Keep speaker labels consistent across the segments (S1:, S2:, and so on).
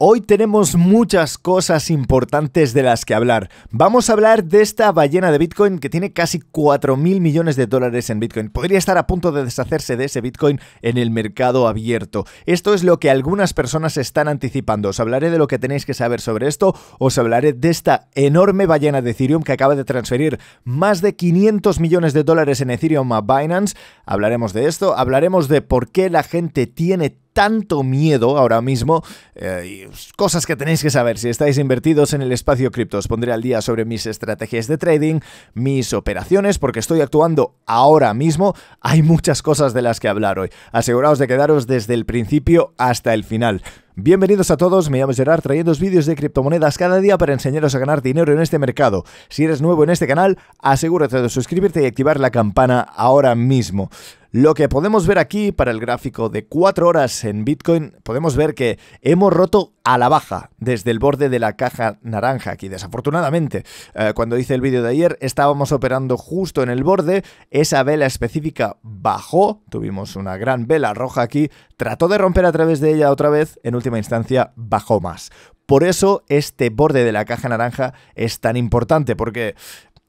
S1: Hoy tenemos muchas cosas importantes de las que hablar. Vamos a hablar de esta ballena de Bitcoin que tiene casi 4.000 millones de dólares en Bitcoin. Podría estar a punto de deshacerse de ese Bitcoin en el mercado abierto. Esto es lo que algunas personas están anticipando. Os hablaré de lo que tenéis que saber sobre esto. Os hablaré de esta enorme ballena de Ethereum que acaba de transferir más de 500 millones de dólares en Ethereum a Binance. Hablaremos de esto. Hablaremos de por qué la gente tiene tanto miedo ahora mismo. Eh, cosas que tenéis que saber si estáis invertidos en el espacio cripto. Os pondré al día sobre mis estrategias de trading, mis operaciones, porque estoy actuando ahora mismo. Hay muchas cosas de las que hablar hoy. Aseguraos de quedaros desde el principio hasta el final. Bienvenidos a todos, me llamo Gerard trayendo vídeos de criptomonedas cada día para enseñaros a ganar dinero en este mercado. Si eres nuevo en este canal, asegúrate de suscribirte y activar la campana ahora mismo. Lo que podemos ver aquí para el gráfico de 4 horas en Bitcoin, podemos ver que hemos roto a la baja desde el borde de la caja naranja aquí. Desafortunadamente, eh, cuando hice el vídeo de ayer, estábamos operando justo en el borde, esa vela específica bajó, tuvimos una gran vela roja aquí, trató de romper a través de ella otra vez, en última instancia bajó más. Por eso este borde de la caja naranja es tan importante, porque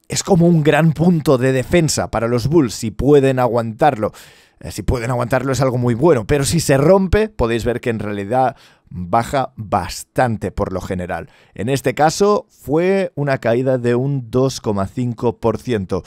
S1: es como un gran punto de defensa para los Bulls si pueden aguantarlo. Eh, si pueden aguantarlo es algo muy bueno, pero si se rompe, podéis ver que en realidad baja bastante por lo general. En este caso fue una caída de un 2,5%.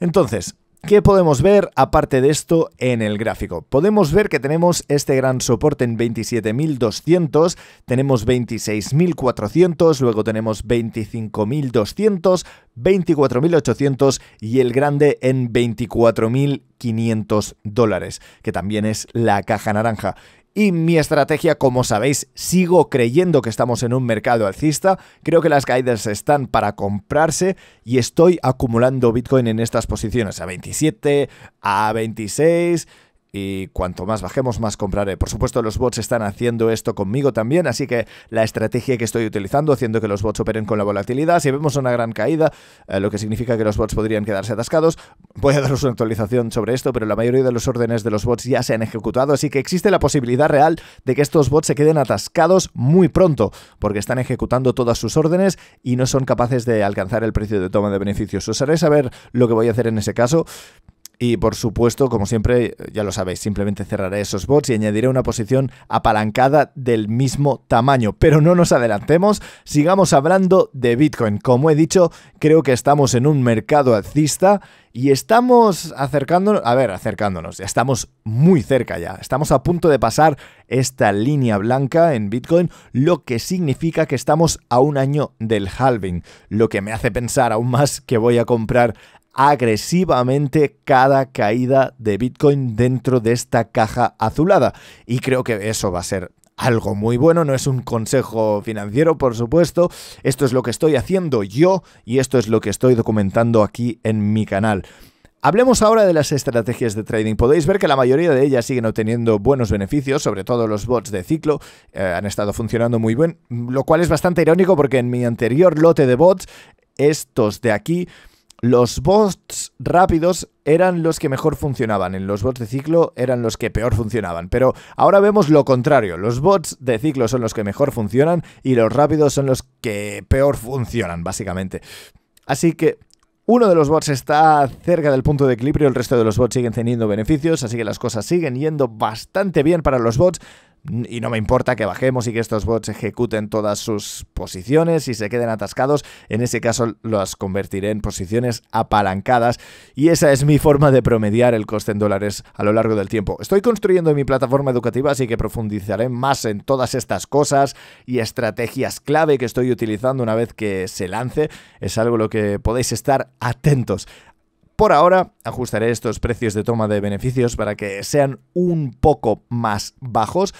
S1: Entonces, ¿Qué podemos ver aparte de esto en el gráfico? Podemos ver que tenemos este gran soporte en 27.200, tenemos 26.400, luego tenemos 25.200, 24.800 y el grande en 24.500 dólares, que también es la caja naranja y mi estrategia, como sabéis, sigo creyendo que estamos en un mercado alcista, creo que las caídas están para comprarse y estoy acumulando Bitcoin en estas posiciones, a 27, a 26 y cuanto más bajemos, más compraré. Por supuesto, los bots están haciendo esto conmigo también, así que la estrategia que estoy utilizando, haciendo que los bots operen con la volatilidad, si vemos una gran caída, eh, lo que significa que los bots podrían quedarse atascados, voy a daros una actualización sobre esto, pero la mayoría de los órdenes de los bots ya se han ejecutado, así que existe la posibilidad real de que estos bots se queden atascados muy pronto, porque están ejecutando todas sus órdenes y no son capaces de alcanzar el precio de toma de beneficios. Os haré saber lo que voy a hacer en ese caso. Y por supuesto, como siempre, ya lo sabéis, simplemente cerraré esos bots y añadiré una posición apalancada del mismo tamaño. Pero no nos adelantemos, sigamos hablando de Bitcoin. Como he dicho, creo que estamos en un mercado alcista y estamos acercándonos, a ver, acercándonos, ya estamos muy cerca ya, estamos a punto de pasar esta línea blanca en Bitcoin, lo que significa que estamos a un año del halving, lo que me hace pensar aún más que voy a comprar agresivamente cada caída de Bitcoin dentro de esta caja azulada. Y creo que eso va a ser algo muy bueno, no es un consejo financiero, por supuesto. Esto es lo que estoy haciendo yo y esto es lo que estoy documentando aquí en mi canal. Hablemos ahora de las estrategias de trading. Podéis ver que la mayoría de ellas siguen obteniendo buenos beneficios, sobre todo los bots de ciclo eh, han estado funcionando muy bien, lo cual es bastante irónico porque en mi anterior lote de bots, estos de aquí los bots rápidos eran los que mejor funcionaban, en los bots de ciclo eran los que peor funcionaban, pero ahora vemos lo contrario, los bots de ciclo son los que mejor funcionan y los rápidos son los que peor funcionan, básicamente. Así que uno de los bots está cerca del punto de equilibrio, el resto de los bots siguen teniendo beneficios, así que las cosas siguen yendo bastante bien para los bots, y no me importa que bajemos y que estos bots ejecuten todas sus posiciones y se queden atascados. En ese caso las convertiré en posiciones apalancadas y esa es mi forma de promediar el coste en dólares a lo largo del tiempo. Estoy construyendo mi plataforma educativa, así que profundizaré más en todas estas cosas y estrategias clave que estoy utilizando una vez que se lance. Es algo lo que podéis estar atentos. Por ahora, ajustaré estos precios de toma de beneficios para que sean un poco más bajos.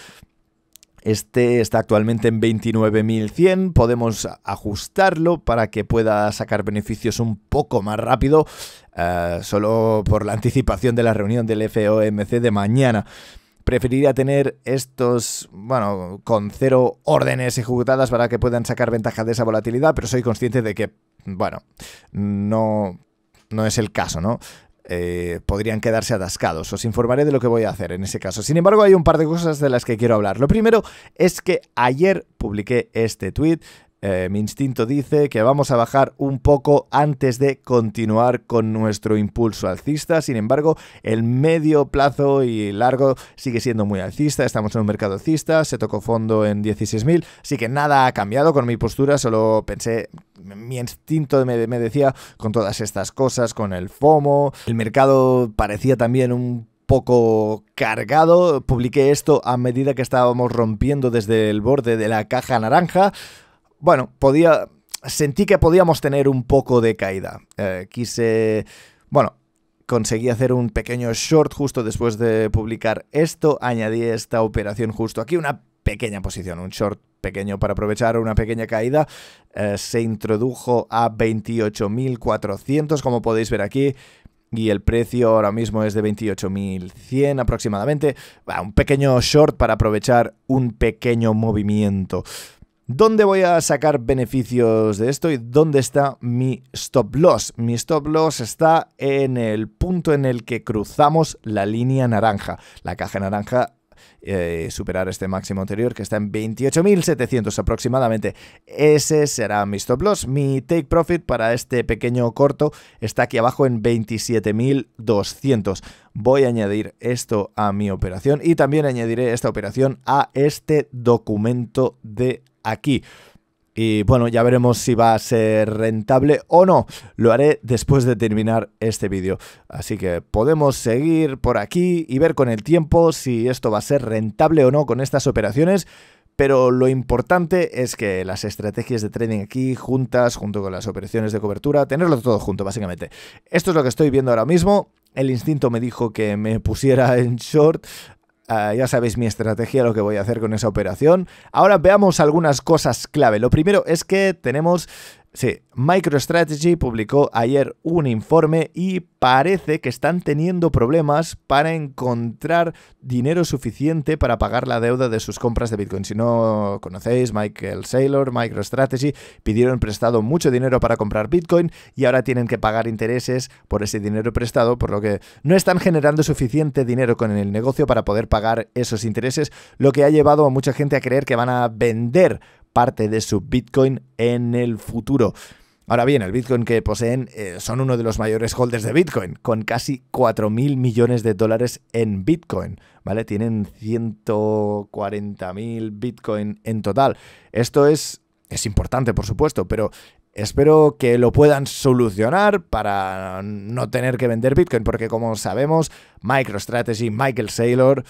S1: Este está actualmente en 29.100, podemos ajustarlo para que pueda sacar beneficios un poco más rápido, eh, solo por la anticipación de la reunión del FOMC de mañana preferiría tener estos, bueno, con cero órdenes ejecutadas para que puedan sacar ventaja de esa volatilidad, pero soy consciente de que, bueno, no no es el caso, ¿no? Eh, podrían quedarse atascados. Os informaré de lo que voy a hacer en ese caso. Sin embargo, hay un par de cosas de las que quiero hablar. Lo primero es que ayer publiqué este tweet eh, mi instinto dice que vamos a bajar un poco antes de continuar con nuestro impulso alcista. Sin embargo, el medio plazo y largo sigue siendo muy alcista. Estamos en un mercado alcista, se tocó fondo en 16.000. Así que nada ha cambiado con mi postura, solo pensé, mi instinto me decía con todas estas cosas, con el FOMO. El mercado parecía también un poco cargado. Publiqué esto a medida que estábamos rompiendo desde el borde de la caja naranja bueno, podía, sentí que podíamos tener un poco de caída. Eh, quise, bueno, conseguí hacer un pequeño short justo después de publicar esto, añadí esta operación justo aquí, una pequeña posición, un short pequeño para aprovechar una pequeña caída, eh, se introdujo a 28.400 como podéis ver aquí, y el precio ahora mismo es de 28.100 aproximadamente, un pequeño short para aprovechar un pequeño movimiento. ¿Dónde voy a sacar beneficios de esto y dónde está mi stop loss? Mi stop loss está en el punto en el que cruzamos la línea naranja. La caja naranja eh, superar este máximo anterior que está en 28.700 aproximadamente. Ese será mi stop loss. Mi take profit para este pequeño corto está aquí abajo en 27.200. Voy a añadir esto a mi operación y también añadiré esta operación a este documento de aquí. Y bueno, ya veremos si va a ser rentable o no. Lo haré después de terminar este vídeo. Así que podemos seguir por aquí y ver con el tiempo si esto va a ser rentable o no con estas operaciones. Pero lo importante es que las estrategias de trading aquí, juntas, junto con las operaciones de cobertura, tenerlo todo junto, básicamente. Esto es lo que estoy viendo ahora mismo. El instinto me dijo que me pusiera en short, Ah, ya sabéis mi estrategia, lo que voy a hacer con esa operación. Ahora veamos algunas cosas clave. Lo primero es que tenemos Sí, MicroStrategy publicó ayer un informe y parece que están teniendo problemas para encontrar dinero suficiente para pagar la deuda de sus compras de Bitcoin. Si no conocéis, Michael Saylor, MicroStrategy, pidieron prestado mucho dinero para comprar Bitcoin y ahora tienen que pagar intereses por ese dinero prestado, por lo que no están generando suficiente dinero con el negocio para poder pagar esos intereses, lo que ha llevado a mucha gente a creer que van a vender parte de su Bitcoin en el futuro. Ahora bien, el Bitcoin que poseen eh, son uno de los mayores holders de Bitcoin, con casi 4.000 millones de dólares en Bitcoin, ¿vale? Tienen 140.000 Bitcoin en total. Esto es, es importante, por supuesto, pero espero que lo puedan solucionar para no tener que vender Bitcoin, porque como sabemos, MicroStrategy, Michael Saylor,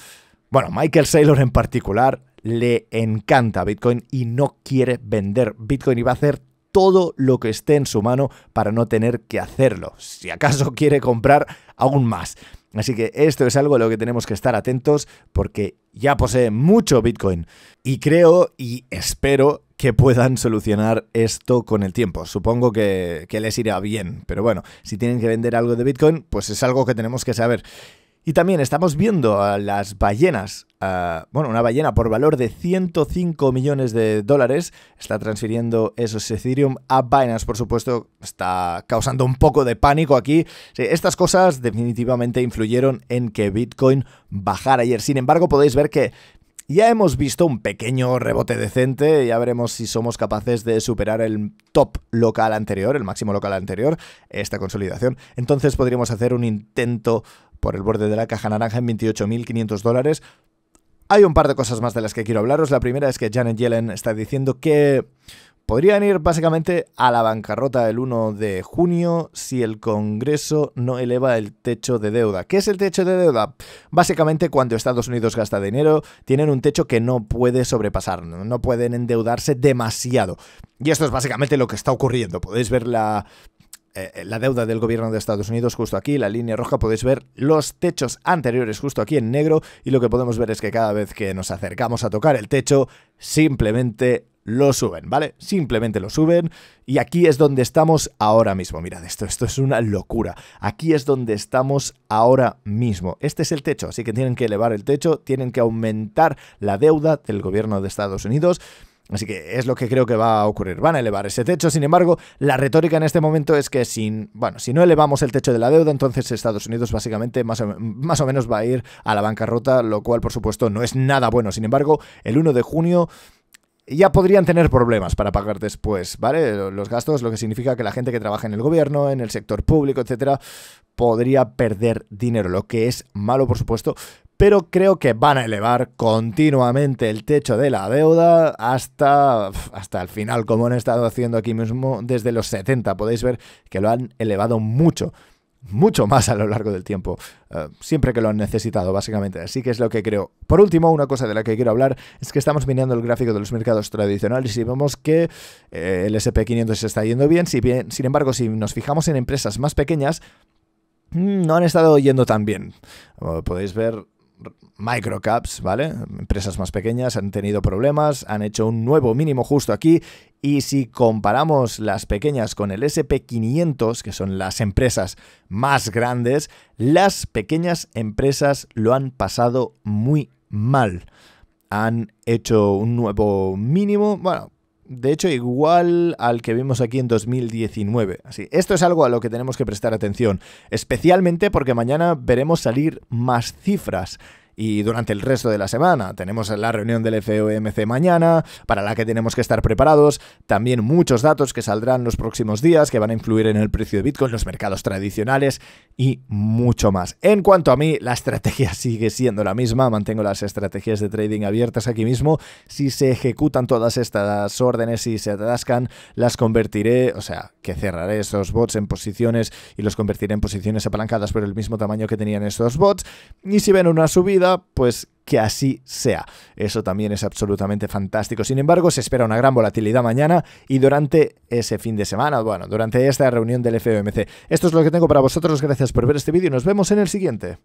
S1: bueno, Michael Saylor en particular, le encanta Bitcoin y no quiere vender Bitcoin y va a hacer todo lo que esté en su mano para no tener que hacerlo. Si acaso quiere comprar aún más. Así que esto es algo a lo que tenemos que estar atentos porque ya posee mucho Bitcoin. Y creo y espero que puedan solucionar esto con el tiempo. Supongo que, les irá bien, pero bueno, si tienen que vender algo de Bitcoin, pues es algo que tenemos que saber. Y también estamos viendo a las ballenas. bueno, una ballena por valor de 105 millones de dólares está transfiriendo esos Ethereum a Binance, por supuesto. Está causando un poco de pánico aquí. estas cosas definitivamente influyeron en que Bitcoin bajara ayer. Sin embargo, podéis ver que ya hemos visto un pequeño rebote decente, ya veremos si somos capaces de superar el top local anterior, el máximo local anterior, esta consolidación. Entonces podríamos hacer un intento por el borde de la caja naranja en 28.500 dólares. Hay un par de cosas más de las que quiero hablaros. La primera es que Janet Yellen está diciendo que podrían ir básicamente a la bancarrota el 1 de junio si el Congreso no eleva el techo de deuda. ¿Qué es el techo de deuda? Básicamente cuando Estados Unidos gasta dinero, tienen un techo que no puede sobrepasar, no pueden endeudarse demasiado. Y esto es básicamente lo que está ocurriendo. Podéis ver la, eh, la deuda del gobierno de Estados Unidos justo aquí, la línea roja, podéis ver los techos anteriores justo aquí en negro y lo que podemos ver es que cada vez que nos acercamos a tocar el techo, simplemente lo suben, ¿vale? Simplemente lo suben y aquí es donde estamos ahora mismo. Mirad esto, esto es una locura. Aquí es donde estamos ahora mismo. Este es el techo, así que tienen que elevar el techo, tienen que aumentar la deuda del gobierno de Estados Unidos. Así que es lo que creo que va a ocurrir. Van a elevar ese techo. Sin embargo, la retórica en este momento es que sin, bueno, si no elevamos el techo de la deuda, entonces Estados Unidos básicamente más o, más o menos va a ir a la bancarrota, lo cual por supuesto no es nada bueno. Sin embargo, el 1 de junio ya podrían tener problemas para pagar después, ¿vale? Los gastos, lo que significa que la gente que trabaja en el gobierno, en el sector público, etcétera, podría perder dinero, lo que es malo, por supuesto, pero creo que van a elevar continuamente el techo de la deuda hasta, hasta el final, como han estado haciendo aquí mismo desde los 70. Podéis ver que lo han elevado mucho mucho más a lo largo del tiempo, eh, siempre que lo han necesitado, básicamente. Así que es lo que creo. Por último, una cosa de la que quiero hablar es que estamos mirando el gráfico de los mercados tradicionales y vemos que eh, el SP500 se está yendo bien, si bien, sin embargo, si nos fijamos en empresas más pequeñas, mm, no han estado yendo tan bien. podéis ver, microcaps, ¿vale? Empresas más pequeñas han tenido problemas, han hecho un nuevo mínimo justo aquí y si comparamos las pequeñas con el SP500, que son las empresas más grandes, las pequeñas empresas lo han pasado muy mal. Han hecho un nuevo mínimo, bueno, de hecho igual al que vimos aquí en 2019. Así, esto es algo a lo que tenemos que prestar atención, especialmente porque mañana veremos salir más cifras y durante el resto de la semana. Tenemos la reunión del FOMC mañana, para la que tenemos que estar preparados. También muchos datos que saldrán los próximos días, que van a influir en el precio de Bitcoin, los mercados tradicionales y mucho más. En cuanto a mí, la estrategia sigue siendo la misma. Mantengo las estrategias de trading abiertas aquí mismo. Si se ejecutan todas estas órdenes y se atascan, las convertiré, o sea, que cerraré esos bots en posiciones y los convertiré en posiciones apalancadas por el mismo tamaño que tenían estos bots. Y si ven una subida, pues que así sea. Eso también es absolutamente fantástico. Sin embargo, se espera una gran volatilidad mañana y durante ese fin de semana, bueno, durante esta reunión del FOMC. Esto es lo que tengo para vosotros. Gracias por ver este vídeo y nos vemos en el siguiente.